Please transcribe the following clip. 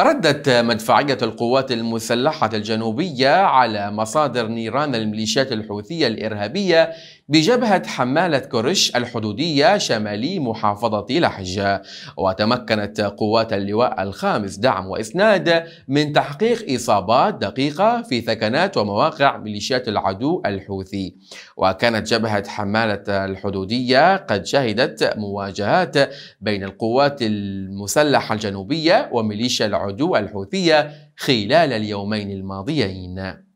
ردت مدفعية القوات المسلحة الجنوبية على مصادر نيران الميليشيات الحوثية الإرهابية بجبهة حمالة كورش الحدودية شمالي محافظة لحج وتمكنت قوات اللواء الخامس دعم وإسناد من تحقيق إصابات دقيقة في ثكنات ومواقع ميليشيات العدو الحوثي وكانت جبهة حمالة الحدودية قد شهدت مواجهات بين القوات المسلحة الجنوبية وميليشيا العدو عدو الحوثية خلال اليومين الماضيين